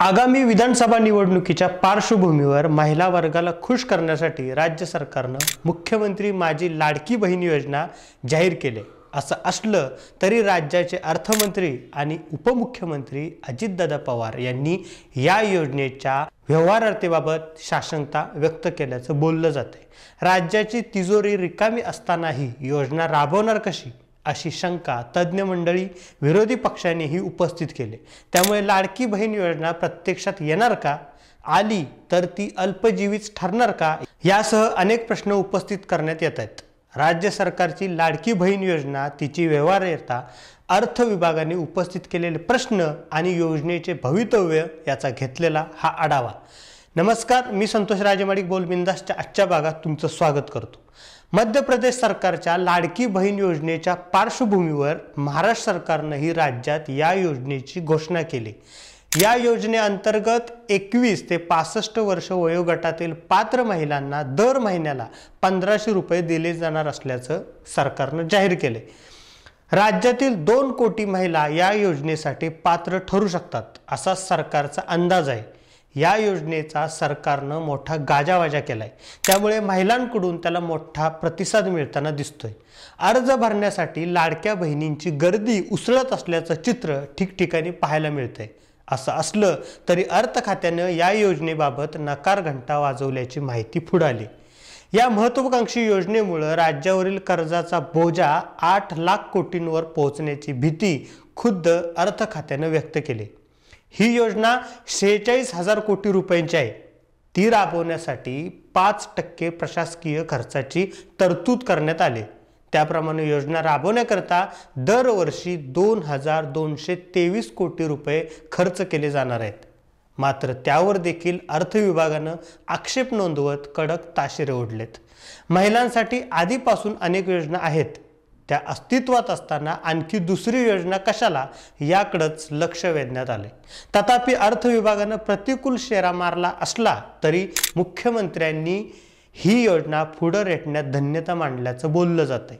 आगामी विधानसभा निवडणुकीच्या पार्श्वभूमीवर महिला वर्गाला खुश करण्यासाठी राज्य सरकारनं मुख्यमंत्री माजी लाडकी बहीण योजना जाहीर केले असं असलं तरी राज्याचे अर्थमंत्री आणि उपमुख्यमंत्री अजितदादा पवार यांनी या योजनेच्या व्यवहारार्थेबाबत शासनता व्यक्त केल्याचं बोललं जाते राज्याची तिजोरी रिकामी असतानाही योजना राबवणार कशी अशी शंका तज्ज्ञ मंडळी विरोधी पक्षांनीही उपस्थित केले त्यामुळे लाडकी बहीण योजना प्रत्यक्षात येणार का आली तर ती अल्पजीवीच ठरणार का यासह अनेक प्रश्न उपस्थित करण्यात येत आहेत राज्य सरकारची लाडकी बहीण योजना तिची व्यवहार्यता अर्थ विभागाने उपस्थित केलेले प्रश्न आणि योजनेचे भवितव्य याचा घेतलेला हा आढावा नमस्कार मी संतोष राजमाडिक बोलबिंदासच्या आजच्या भागात तुमचं स्वागत करतो मध्य प्रदेश सरकारच्या लाडकी बहीण योजनेच्या पार्श्वभूमीवर महाराष्ट्र सरकारनंही राज्यात या योजनेची घोषणा केली या योजनेअंतर्गत एकवीस ते पासष्ट वर्ष वयोगटातील पात्र महिलांना दर महिन्याला पंधराशे रुपये दिले जाणार असल्याचं सरकारनं जाहीर केले राज्यातील दोन कोटी महिला या योजनेसाठी पात्र ठरू शकतात असा सरकारचा अंदाज आहे या योजनेचा सरकारनं मोठा गाजावाजा केला आहे त्यामुळे महिलांकडून त्याला मोठा प्रतिसाद मिळताना दिसतोय अर्ज भरण्यासाठी लाडक्या बहिणींची गर्दी उसळत असल्याचं चित्र ठिकठिकाणी पाहायला मिळतंय असं असलं तरी अर्थ खात्यानं या योजनेबाबत नकार घंटा वाजवल्याची माहिती पुढे आली या महत्वाकांक्षी योजनेमुळं राज्यावरील कर्जाचा बोजा आठ लाख कोटींवर पोहोचण्याची भीती खुद्द अर्थ व्यक्त केली ही योजना शेहेचाळीस हजार कोटी रुपयांची आहे ती राबवण्यासाठी पाच टक्के प्रशासकीय खर्चाची तरतूद करण्यात आली त्याप्रमाणे योजना राबवण्याकरता दरवर्षी दोन हजार दोनशे तेवीस कोटी रुपये खर्च केले जाणार आहेत मात्र त्यावर देखील अर्थ आक्षेप नोंदवत कडक ताशेरे ओढलेत महिलांसाठी आधीपासून अनेक योजना आहेत त्या अस्तित्वात असताना आणखी दुसरी योजना कशाला याकडंच लक्ष वेधण्यात आले तथापि अर्थ विभागानं प्रतिकूल शेरा मारला असला तरी मुख्यमंत्र्यांनी ही योजना पुढं रेटण्यात धन्यता मांडल्याचं बोललं जातंय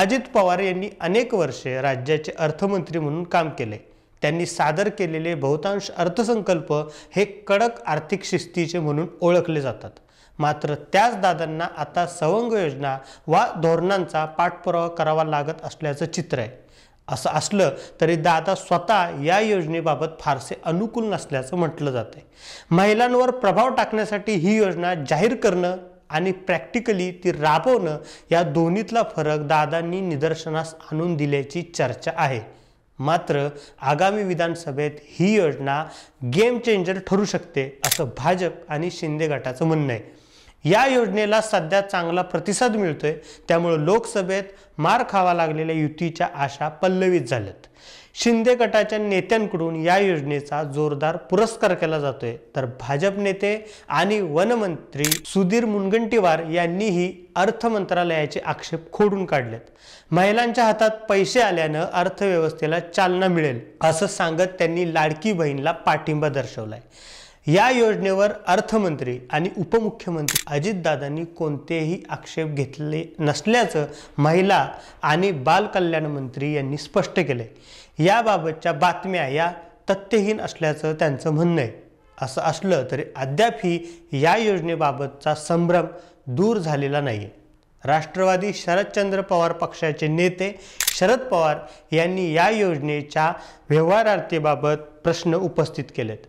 अजित पवार यांनी अनेक वर्षे राज्याचे अर्थमंत्री म्हणून काम केले त्यांनी सादर केलेले बहुतांश अर्थसंकल्प हे कडक आर्थिक शिस्तीचे म्हणून ओळखले जातात मात्र त्याच दादांना आता सवंग योजना वा धोरणांचा पाठपुरावा करावा लागत असल्याचं चित्र आहे असं असलं तरी दादा स्वतः या योजनेबाबत फारसे अनुकूल नसल्याचं म्हटलं आहे महिलांवर प्रभाव टाकण्यासाठी ही योजना जाहीर करणं आणि प्रॅक्टिकली ती राबवणं या दोन्हीतला फरक दादांनी निदर्शनास आणून दिल्याची चर्चा आहे मात्र आगामी विधानसभेत ही योजना गेम चेंजर ठरू शकते असं भाजप आणि शिंदे गटाचं म्हणणं आहे या योजनेला सध्या चांगला प्रतिसाद मिळतोय त्यामुळे लोकसभेत मार खावा लागलेल्या युतीच्या आशा पल्लवित झाल्यात शिंदे गटाच्या नेत्यांकडून या योजनेचा जोरदार पुरस्कार केला जातोय तर भाजप नेते आणि वनमंत्री सुधीर मुनगंटीवार यांनीही अर्थ मंत्रालयाचे आक्षेप खोडून काढलेत महिलांच्या हातात पैसे आल्यानं अर्थव्यवस्थेला चालना मिळेल असं सांगत त्यांनी लाडकी बहीणला पाठिंबा दर्शवलाय या योजनेवर अर्थमंत्री आणि उपमुख्यमंत्री अजितदादांनी कोणतेही आक्षेप घेतले नसल्याचं महिला आणि बालकल्याण मंत्री यांनी स्पष्ट केलं आहे याबाबतच्या बातम्या या तथ्यहीन असल्याचं त्यांचं म्हणणं आहे असं असलं तरी अद्यापही या योजनेबाबतचा संभ्रम दूर झालेला नाही आहे राष्ट्रवादी शरदचंद्र पवार पक्षाचे नेते शरद पवार यांनी या योजनेच्या व्यवहारार्थीबाबत प्रश्न उपस्थित केलेत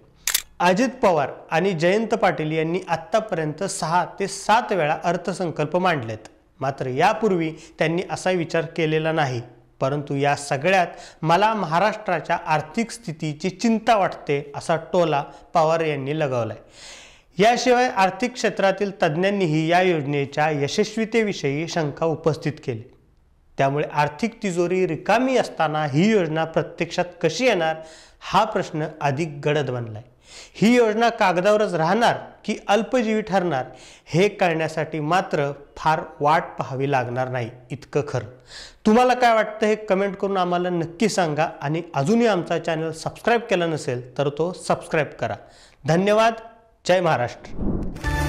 अजित पवार आणि जयंत पाटील यांनी आत्तापर्यंत सहा ते सात वेळा अर्थसंकल्प मांडलेत मात्र यापूर्वी त्यांनी असा विचार केलेला नाही परंतु या सगळ्यात मला महाराष्ट्राच्या आर्थिक स्थितीची चिंता वाटते असा टोला पवार यांनी लगावला आहे याशिवाय आर्थिक क्षेत्रातील तज्ज्ञांनीही या योजनेच्या यशस्वीतेविषयी शंका उपस्थित केली त्यामुळे आर्थिक तिजोरी रिकामी असताना ही योजना प्रत्यक्षात कशी येणार हा प्रश्न अधिक गडद बनला आहे ही योजना कागदावरच राहणार की अल्पजीवी ठरणार हे करण्यासाठी मात्र फार वाट पाहावी लागणार नाही इतकं खरं तुम्हाला काय वाटतं हे कमेंट करून आम्हाला नक्की सांगा आणि अजूनही आमचा चॅनल सबस्क्राईब केला नसेल तर तो सबस्क्राईब करा धन्यवाद जय महाराष्ट्र